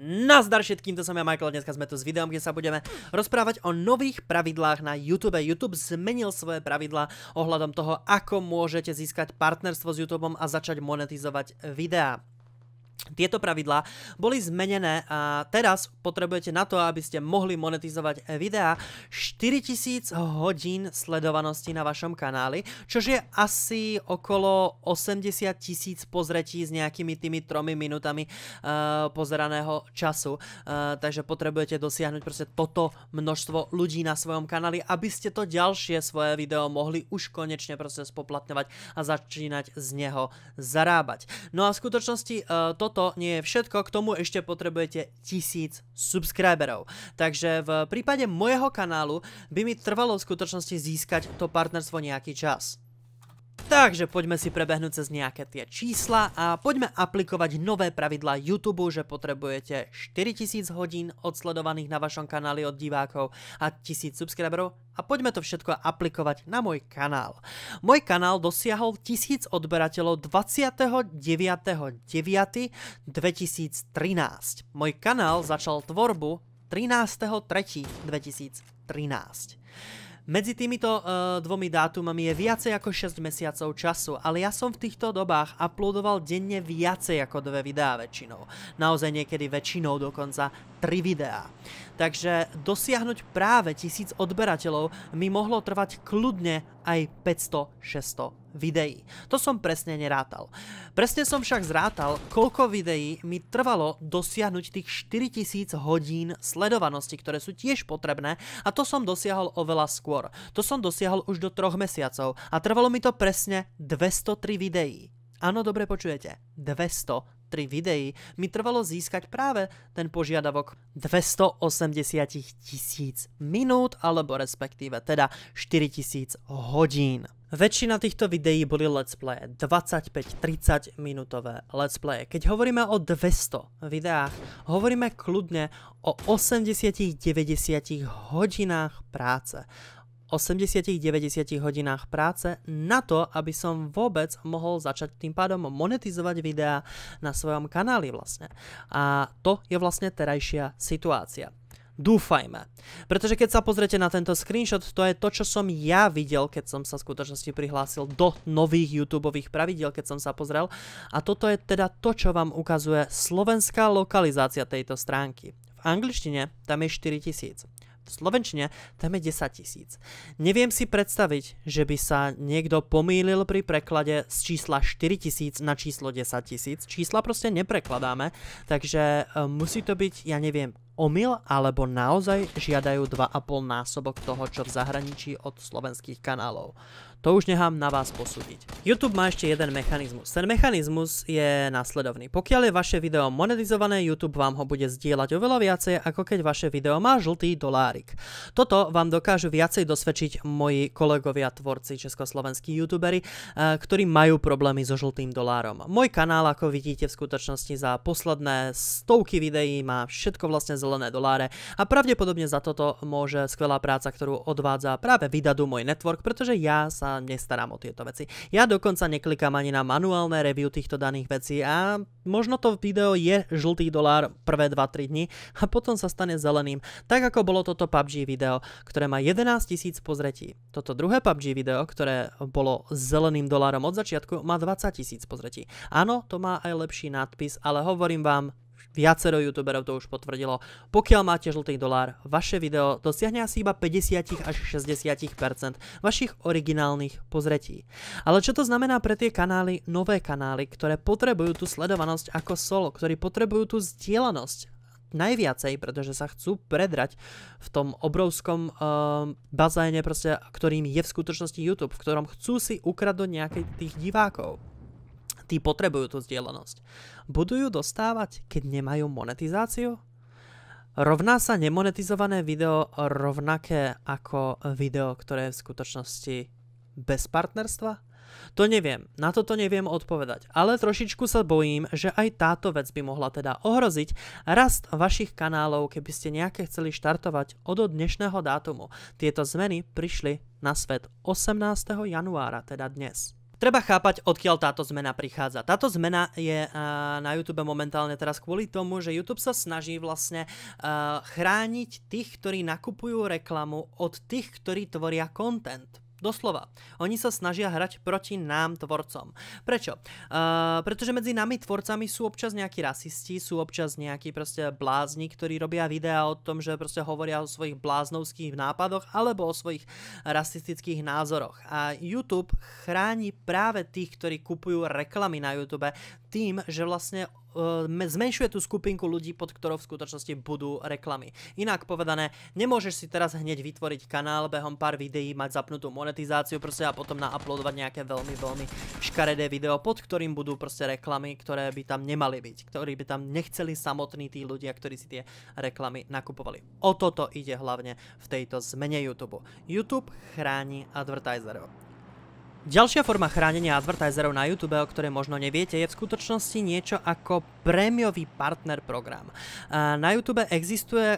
Nazdar všetkým, to som ja Michael, dneska sme tu s videom, kde sa budeme rozprávať o nových pravidlách na YouTube. YouTube zmenil svoje pravidlá ohľadom toho, ako môžete získať partnerstvo s YouTube a začať monetizovať videá. Tieto pravidlá boli zmenené a teraz potrebujete na to, aby ste mohli monetizovať videá 4000 hodín sledovanosti na vašom kanáli, čo je asi okolo 80 tisíc pozretí s nejakými tými tromi minutami uh, pozeraného času. Uh, takže potrebujete dosiahnuť proste toto množstvo ľudí na svojom kanáli, aby ste to ďalšie svoje video mohli už konečne proste spoplatňovať a začínať z neho zarábať. No a v skutočnosti uh, toto toto nie je všetko, k tomu ešte potrebujete 1000 subscriberov. Takže v prípade mojeho kanálu by mi trvalo v skutočnosti získať to partnerstvo nejaký čas. Takže poďme si prebehnúť cez nejaké tie čísla a poďme aplikovať nové pravidla YouTube, že potrebujete 4000 hodín odsledovaných na vašom kanáli od divákov a 1000 subscriberov a poďme to všetko aplikovať na môj kanál. Môj kanál dosiahol 1000 odberateľov 29.9.2013. Môj kanál začal tvorbu 13.3.2013. Medzi týmito uh, dvomi dátumami je viacej ako 6 mesiacov času, ale ja som v týchto dobách uploadoval denne viacej ako dve videá väčšinou. Naozaj niekedy väčšinou dokonca 3 videá. Takže dosiahnuť práve tisíc odberateľov mi mohlo trvať kľudne aj 500-600 videí. To som presne nerátal. Presne som však zrátal, koľko videí mi trvalo dosiahnuť tých 4000 hodín sledovanosti, ktoré sú tiež potrebné a to som dosiahol oveľa skôr. To som dosiahol už do troch mesiacov a trvalo mi to presne 203 videí. Áno, dobre počujete. 203 videí mi trvalo získať práve ten požiadavok 280 tisíc minút, alebo respektíve teda 4000 hodín. Väčšina týchto videí boli let's play, 25-30 minútové let's play. Keď hovoríme o 200 videách, hovoríme kľudne o 80-90 hodinách práce. 80-90 hodinách práce na to, aby som vôbec mohol začať tým pádom monetizovať videá na svojom kanáli vlastne. A to je vlastne terajšia situácia. Dúfajme. Pretože keď sa pozrete na tento screenshot, to je to, čo som ja videl, keď som sa v skutočnosti prihlásil do nových YouTube pravidiel, keď som sa pozrel. A toto je teda to, čo vám ukazuje slovenská lokalizácia tejto stránky. V angličtine tam je 4000. V slovenčine tam je 10 tisíc. Neviem si predstaviť, že by sa niekto pomýlil pri preklade z čísla 4 tisíc na číslo 10 tisíc. Čísla proste neprekladáme, takže e, musí to byť, ja neviem, omyl, alebo naozaj žiadajú 2,5 násobok toho, čo v zahraničí od slovenských kanálov to už nechám na vás posúdiť. YouTube má ešte jeden mechanizmus. Ten mechanizmus je následovný. Pokiaľ je vaše video monetizované, YouTube vám ho bude zdieľať oveľa viacej, ako keď vaše video má žltý dolárik. Toto vám dokážu viacej dosvedčiť moji kolegovia tvorci československí youtuberi, eh, ktorí majú problémy so žltým dolárom. Môj kanál, ako vidíte v skutočnosti za posledné stovky videí, má všetko vlastne zelené doláre a pravdepodobne za toto môže skvelá práca, ktorú odvádza práve Vidadu môj network, pretože ja sa nestarám o tieto veci. Ja dokonca neklikám ani na manuálne review týchto daných vecí a možno to video je žltý dolár prvé 2-3 dní a potom sa stane zeleným. Tak ako bolo toto PUBG video, ktoré má 11 tisíc pozretí. Toto druhé PUBG video, ktoré bolo zeleným dolárom od začiatku, má 20 tisíc pozretí. Áno, to má aj lepší nadpis, ale hovorím vám, Viacero youtuberov to už potvrdilo. Pokiaľ máte žltý dolár, vaše video dosiahne asi iba 50 až 60 vašich originálnych pozretí. Ale čo to znamená pre tie kanály, nové kanály, ktoré potrebujú tú sledovanosť ako solo, ktorí potrebujú tú zdieľanosť najviacej, pretože sa chcú predrať v tom obrovskom uh, bazéne, proste, ktorým je v skutočnosti YouTube, v ktorom chcú si ukradnúť nejakých tých divákov tí potrebujú tú zdieľanosť. Budú ju dostávať, keď nemajú monetizáciu? Rovná sa nemonetizované video rovnaké ako video, ktoré je v skutočnosti bez partnerstva? To neviem, na toto neviem odpovedať, ale trošičku sa bojím, že aj táto vec by mohla teda ohroziť rast vašich kanálov, keby ste nejaké chceli štartovať od dnešného dátumu. Tieto zmeny prišli na svet 18. januára, teda dnes. Treba chápať, odkiaľ táto zmena prichádza. Táto zmena je uh, na YouTube momentálne teraz kvôli tomu, že YouTube sa snaží vlastne uh, chrániť tých, ktorí nakupujú reklamu od tých, ktorí tvoria content. Doslova. Oni sa snažia hrať proti nám, tvorcom. Prečo? Uh, pretože medzi nami, tvorcami, sú občas nejakí rasisti, sú občas nejakí proste blázni, ktorí robia videá o tom, že proste hovoria o svojich bláznovských nápadoch alebo o svojich rasistických názoroch. A YouTube chráni práve tých, ktorí kupujú reklamy na YouTube tým, že vlastne eh, zmenšuje tú skupinku ľudí, pod ktorou v skutočnosti budú reklamy. Inak povedané, nemôžeš si teraz hneď vytvoriť kanál behom pár videí, mať zapnutú monetizáciu proste a potom nauploadovať nejaké veľmi, veľmi škaredé video, pod ktorým budú proste reklamy, ktoré by tam nemali byť, ktorí by tam nechceli samotní tí ľudia, ktorí si tie reklamy nakupovali. O toto ide hlavne v tejto zmene YouTube. YouTube chráni advertiserov. Ďalšia forma chránenia advertiserov na YouTube, o ktorej možno neviete, je v skutočnosti niečo ako prémiový partner program. Na YouTube existuje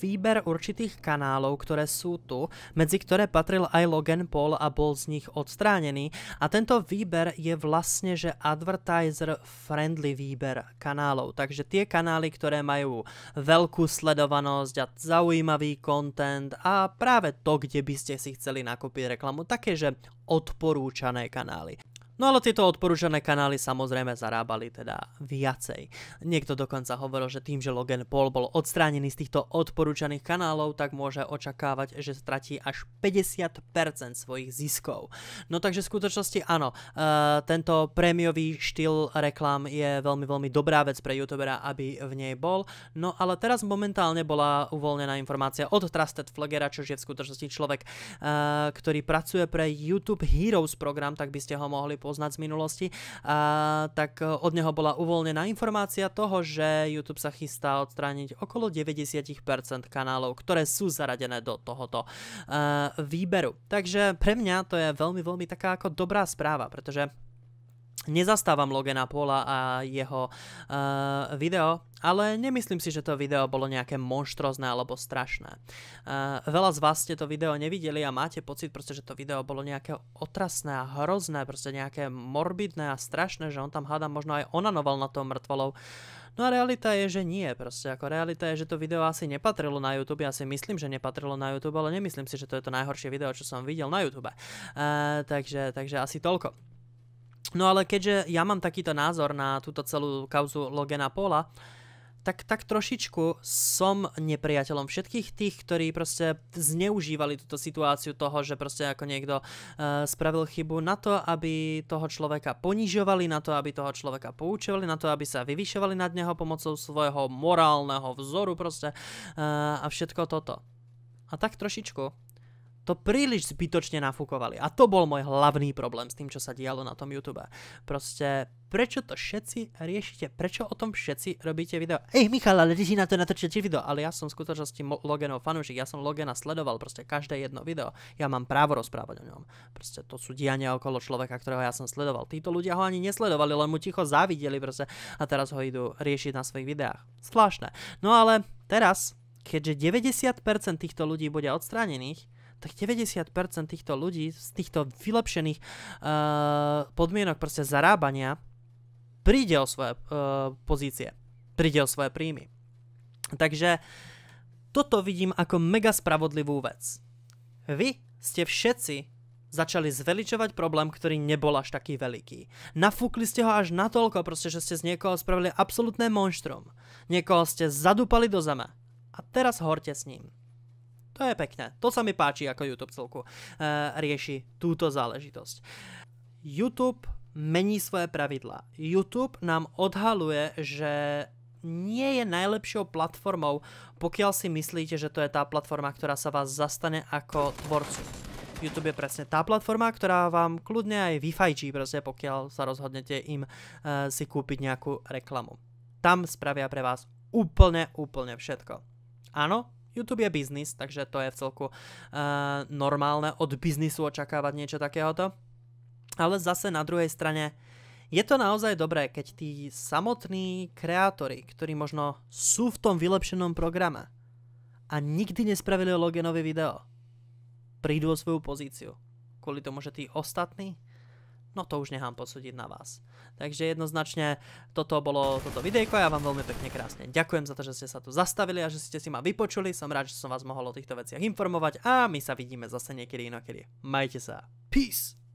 výber určitých kanálov, ktoré sú tu, medzi ktoré patril aj Logan Paul a bol z nich odstránený. A tento výber je vlastne, že advertiser friendly výber kanálov. Takže tie kanály, ktoré majú veľkú sledovanosť a zaujímavý content a práve to, kde by ste si chceli nakúpiť reklamu, také, že odporúčané kanály. No ale tieto odporúčané kanály samozrejme zarábali teda viacej. Niekto dokonca hovoril, že tým, že Logan Paul bol odstránený z týchto odporúčaných kanálov, tak môže očakávať, že stratí až 50% svojich ziskov. No takže v skutočnosti áno, eh, tento prémiový štýl reklám je veľmi, veľmi dobrá vec pre youtubera, aby v nej bol. No ale teraz momentálne bola uvoľnená informácia od Trusted Flaggera, čo je v skutočnosti človek, eh, ktorý pracuje pre YouTube Heroes program, tak by ste ho mohli poznať z minulosti, uh, tak e, od neho bola uvoľnená informácia toho, že YouTube sa chystá odstrániť okolo 90% kanálov, ktoré sú zaradené do tohoto uh, výberu. Takže pre mňa to je veľmi, veľmi taká ako dobrá správa, pretože Nezastávam Logena Paula a jeho uh, video, ale nemyslím si, že to video bolo nejaké monštrozné alebo strašné. Uh, veľa z vás ste to video nevideli a máte pocit, proste, že to video bolo nejaké otrasné a hrozné, proste nejaké morbidné a strašné, že on tam hádam možno aj onanoval na tom mŕtvolou. No a realita je, že nie, proste ako realita je, že to video asi nepatrilo na YouTube, ja si myslím, že nepatrilo na YouTube, ale nemyslím si, že to je to najhoršie video, čo som videl na YouTube. Uh, takže, takže asi toľko. No ale keďže ja mám takýto názor na túto celú kauzu Logena pola, tak, tak trošičku som nepriateľom všetkých tých, ktorí proste zneužívali túto situáciu toho, že proste ako niekto uh, spravil chybu na to, aby toho človeka ponižovali, na to, aby toho človeka poučovali, na to, aby sa vyvyšovali nad neho pomocou svojho morálneho vzoru proste uh, a všetko toto. A tak trošičku to príliš zbytočne nafúkovali. A to bol môj hlavný problém s tým, čo sa dialo na tom YouTube. Proste, prečo to všetci riešite? Prečo o tom všetci robíte video? Ej, Michal, ale ty si na to natočil tie video. Ale ja som v skutočnosti Loganov fanúšik. Ja som logena sledoval proste každé jedno video. Ja mám právo rozprávať o ňom. Proste to sú diania okolo človeka, ktorého ja som sledoval. Títo ľudia ho ani nesledovali, len mu ticho závideli proste. A teraz ho idú riešiť na svojich videách. Zvláštne. No ale teraz, keďže 90% týchto ľudí bude odstránených, tak 90% týchto ľudí z týchto vylepšených uh, podmienok proste zarábania príde o svoje uh, pozície, príde o svoje príjmy. Takže toto vidím ako mega spravodlivú vec. Vy ste všetci začali zveličovať problém, ktorý nebol až taký veľký. Nafúkli ste ho až natoľko, proste, že ste z niekoho spravili absolútne monštrum. Niekoho ste zadúpali do zeme. A teraz horte s ním. To je pekné. To sa mi páči, ako YouTube celku e, rieši túto záležitosť. YouTube mení svoje pravidla. YouTube nám odhaluje, že nie je najlepšou platformou, pokiaľ si myslíte, že to je tá platforma, ktorá sa vás zastane ako tvorcu. YouTube je presne tá platforma, ktorá vám kľudne aj vyfajčí, proste pokiaľ sa rozhodnete im e, si kúpiť nejakú reklamu. Tam spravia pre vás úplne, úplne všetko. Áno, YouTube je biznis, takže to je v celku uh, normálne od biznisu očakávať niečo takéhoto. Ale zase na druhej strane je to naozaj dobré, keď tí samotní kreatori, ktorí možno sú v tom vylepšenom programe a nikdy nespravili o Loganovi video, prídu o svoju pozíciu. Kvôli tomu, že tí ostatní No to už nechám posúdiť na vás. Takže jednoznačne toto bolo toto videjko, ja vám veľmi pekne krásne ďakujem za to, že ste sa tu zastavili a že ste si ma vypočuli, som rád, že som vás mohol o týchto veciach informovať a my sa vidíme zase niekedy inokedy. Majte sa. Peace!